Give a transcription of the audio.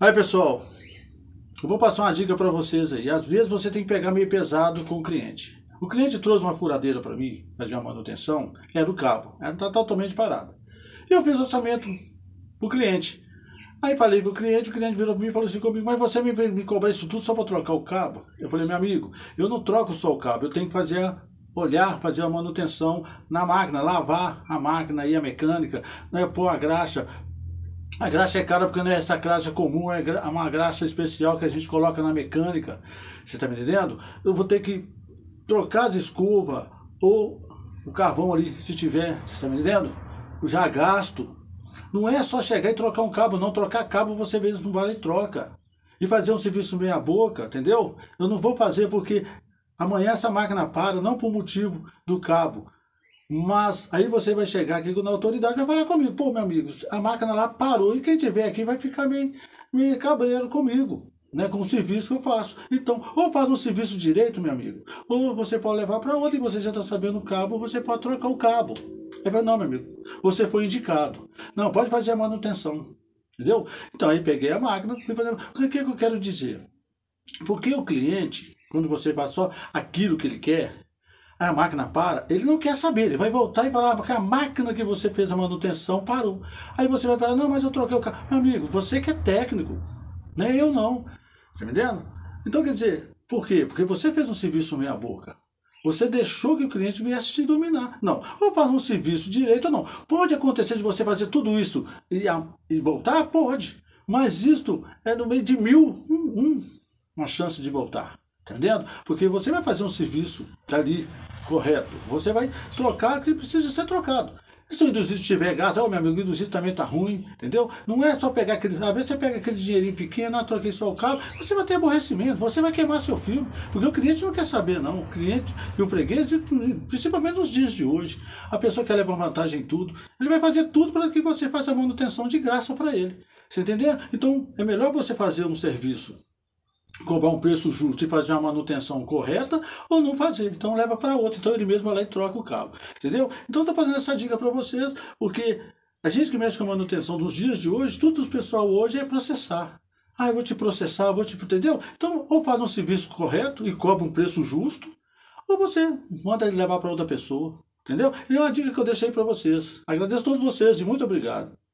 Aí pessoal, eu vou passar uma dica para vocês aí. Às vezes você tem que pegar meio pesado com o cliente. O cliente trouxe uma furadeira para mim, fazer uma manutenção, era é o cabo, era é, tá totalmente parado. Eu fiz orçamento pro cliente. Aí falei com o cliente, o cliente virou para mim e falou assim comigo, mas você me, me isso tudo só para trocar o cabo? Eu falei, meu amigo, eu não troco só o cabo, eu tenho que fazer olhar, fazer a manutenção na máquina, lavar a máquina e a mecânica, né, pôr a graxa, a graxa é cara porque não é essa graxa comum, é, é uma graxa especial que a gente coloca na mecânica. Você está me entendendo? Eu vou ter que trocar as escovas ou o carvão ali, se tiver. Você está me entendendo? Eu já gasto. Não é só chegar e trocar um cabo, não. Trocar cabo você mesmo não vale e troca. E fazer um serviço meia boca, entendeu? Eu não vou fazer porque amanhã essa máquina para, não por motivo do cabo, mas aí você vai chegar aqui na autoridade vai falar comigo, pô, meu amigo, a máquina lá parou e quem tiver aqui vai ficar meio, meio cabreiro comigo, né? Com o serviço que eu faço. Então, ou faz um serviço direito, meu amigo, ou você pode levar para outra e você já está sabendo o cabo, você pode trocar o cabo. É vai não, meu amigo, você foi indicado. Não, pode fazer a manutenção. Entendeu? Então aí peguei a máquina, fui falei O que, é que eu quero dizer? Porque o cliente, quando você passou aquilo que ele quer, a máquina para, ele não quer saber, ele vai voltar e falar porque a máquina que você fez a manutenção parou. Aí você vai falar, não, mas eu troquei o carro. Meu amigo, você que é técnico, né? Eu não. Você me tá entendendo? Então, quer dizer, por quê? Porque você fez um serviço meia boca. Você deixou que o cliente viesse te dominar. Não. Ou faz um serviço direito ou não. Pode acontecer de você fazer tudo isso e, e voltar? Pode. Mas isto é no meio de mil, um, um, uma chance de voltar. Entendendo? Porque você vai fazer um serviço ali correto. Você vai trocar o que precisa ser trocado. E se o induzido tiver gás, ó, oh, meu amigo, o induzido também tá ruim, entendeu? Não é só pegar aquele. Às vezes você pega aquele dinheirinho pequeno, ah, troquei só o cabo, você vai ter aborrecimento, você vai queimar seu filme, porque o cliente não quer saber, não. O cliente e o freguês, principalmente nos dias de hoje, a pessoa quer levar vantagem em tudo, ele vai fazer tudo para que você faça a manutenção de graça para ele. Você entendeu? Então é melhor você fazer um serviço cobrar um preço justo e fazer uma manutenção correta ou não fazer. Então leva para outro. Então ele mesmo vai lá e troca o cabo. Entendeu? Então tá fazendo essa dica para vocês, porque a gente que mexe com a manutenção dos dias de hoje, tudo o pessoal hoje é processar. Ah, eu vou te processar, vou te. Entendeu? Então, ou faz um serviço correto e cobra um preço justo, ou você manda ele levar para outra pessoa. Entendeu? E é uma dica que eu deixei para vocês. Agradeço a todos vocês e muito obrigado.